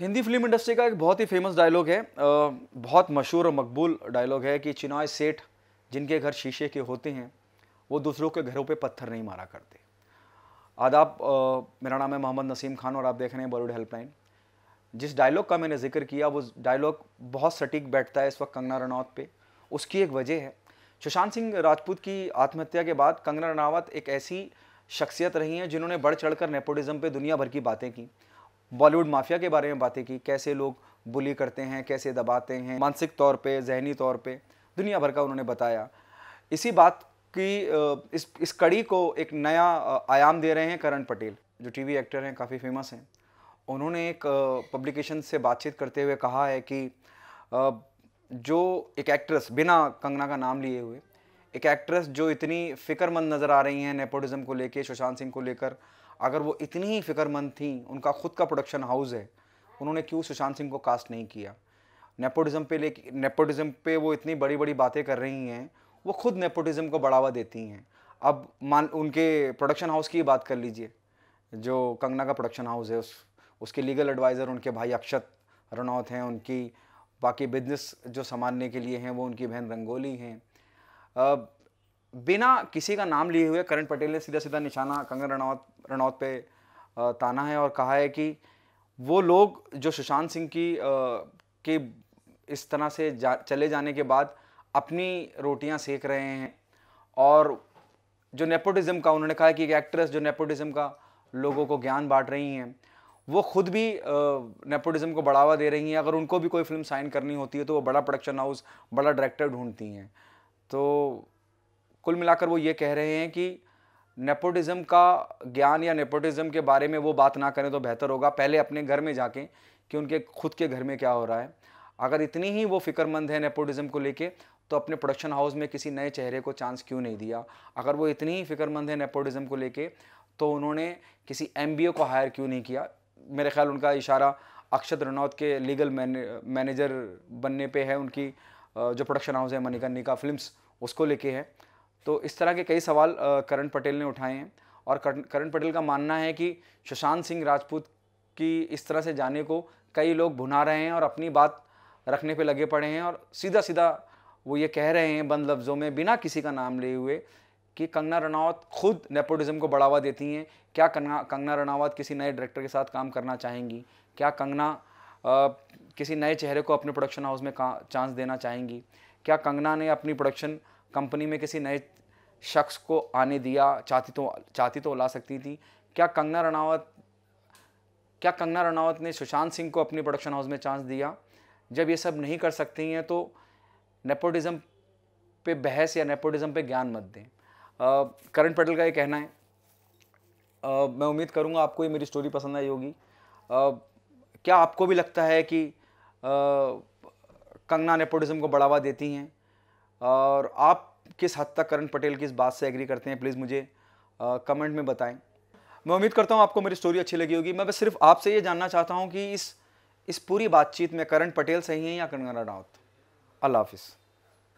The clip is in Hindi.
हिंदी फिल्म इंडस्ट्री का एक बहुत ही फेमस डायलॉग है बहुत मशहूर और मकबूल डायलॉग है कि चिनॉय सेठ जिनके घर शीशे के होते हैं वो दूसरों के घरों पे पत्थर नहीं मारा करते आदाब मेरा नाम है मोहम्मद नसीम खान और आप देख रहे हैं बॉलीवुड हेल्पलाइन जिस डायलॉग का मैंने जिक्र किया वो डायलॉग बहुत सटीक बैठता है इस वक्त कंगना रनौत पे उसकी एक वजह है सुशांत सिंह राजपूत की आत्महत्या के बाद कंगना रनावत एक ऐसी शख्सियत रही हैं जिन्होंने बढ़ चढ़कर नेपोटिज़म पे दुनिया भर की बातें की बॉलीवुड माफिया के बारे में बातें की कैसे लोग बुली करते हैं कैसे दबाते हैं मानसिक तौर पे जहनी तौर पे दुनिया भर का उन्होंने बताया इसी बात की इस इस कड़ी को एक नया आयाम दे रहे हैं करण पटेल जो टीवी एक्टर हैं काफ़ी फेमस हैं उन्होंने एक पब्लिकेशन से बातचीत करते हुए कहा है कि जो एक एक्ट्रेस बिना कंगना का नाम लिए हुए एक एक्ट्रेस जो इतनी फ़िक्रमंद नज़र आ रही हैं नेपोटिज़म को लेके सुशांत सिंह को लेकर अगर वो इतनी ही फिक्रमंद थी उनका खुद का प्रोडक्शन हाउस है उन्होंने क्यों सुशांत सिंह को कास्ट नहीं किया नेपोटिज़म पे लेके नेपोटिज़म पे वो इतनी बड़ी बड़ी बातें कर रही हैं वो खुद नेपोटिज़म को बढ़ावा देती हैं अब मान उनके प्रोडक्शन हाउस की बात कर लीजिए जो कंगना का प्रोडक्शन हाउस है उस उसके लीगल एडवाइज़र उनके भाई अक्षत रनौत हैं उनकी बाकी बिजनेस जो संभालने के लिए हैं वो उनकी बहन रंगोली हैं बिना किसी का नाम लिए हुए करण पटेल ने सीधा सीधा निशाना कंगन रनौत रनौत पे ताना है और कहा है कि वो लोग जो सुशांत सिंह की के इस तरह से जा चले जाने के बाद अपनी रोटियां सेक रहे हैं और जो नेपोटिज़्म का उन्होंने कहा कि एक एक्ट्रेस जो नेपोटिज़्म का लोगों को ज्ञान बांट रही हैं वो खुद भी नेपोटिज़्म को बढ़ावा दे रही हैं अगर उनको भी कोई फिल्म साइन करनी होती है तो वो बड़ा प्रोडक्शन हाउस बड़ा डायरेक्टर ढूंढती हैं तो कुल मिलाकर वो ये कह रहे हैं कि नेपोटिज़म का ज्ञान या नेपोटिज़म के बारे में वो बात ना करें तो बेहतर होगा पहले अपने घर में जाके कि उनके खुद के घर में क्या हो रहा है अगर इतनी ही वो फिक्रमंद है नेपोटिज़म को लेके तो अपने प्रोडक्शन हाउस में किसी नए चेहरे को चांस क्यों नहीं दिया अगर वो इतनी ही फिक्रमंद है नेपोटिज़म को लेके तो उन्होंने किसी एम को हायर क्यों नहीं किया मेरे ख्याल उनका इशारा अक्षत रनौत के लीगल मैनेजर बनने पर है उनकी जो प्रोडक्शन हाउस है मनिकर्णिका फिल्म उसको लेके है तो इस तरह के कई सवाल करण पटेल ने उठाए हैं और करण पटेल का मानना है कि सुशांत सिंह राजपूत की इस तरह से जाने को कई लोग भुना रहे हैं और अपनी बात रखने पे लगे पड़े हैं और सीधा सीधा वो ये कह रहे हैं बंद लफ्ज़ों में बिना किसी का नाम लिए हुए कि कंगना रनावत खुद नेपोटिज़म को बढ़ावा देती हैं क्या कंगना कंगना रनावत किसी नए डायरेक्टर के साथ काम करना चाहेंगी क्या कंगना आ, किसी नए चेहरे को अपने प्रोडक्शन हाउस में चांस देना चाहेंगी क्या कंगना ने अपनी प्रोडक्शन कंपनी में किसी नए शख्स को आने दिया चाहती तो चाहती तो ला सकती थी क्या कंगना रनावत क्या कंगना रनावत ने सुशांत सिंह को अपनी प्रोडक्शन हाउस में चांस दिया जब ये सब नहीं कर सकती हैं तो नेपोटिज़्म पे बहस या नेपोटिज़म पे ज्ञान मत दें करण पटेल का ये कहना है आ, मैं उम्मीद करूँगा आपको ये मेरी स्टोरी पसंद आई होगी क्या आपको भी लगता है कि आ, कंगना नेपोटिज़म को बढ़ावा देती हैं और आप किस हद तक करण पटेल की इस बात से एग्री करते हैं प्लीज़ मुझे कमेंट में बताएं मैं उम्मीद करता हूँ आपको मेरी स्टोरी अच्छी लगी होगी मैं बस सिर्फ आपसे ये जानना चाहता हूँ कि इस इस पूरी बातचीत में करण पटेल सही है या कंगना राउत अल्लाह हाफिज़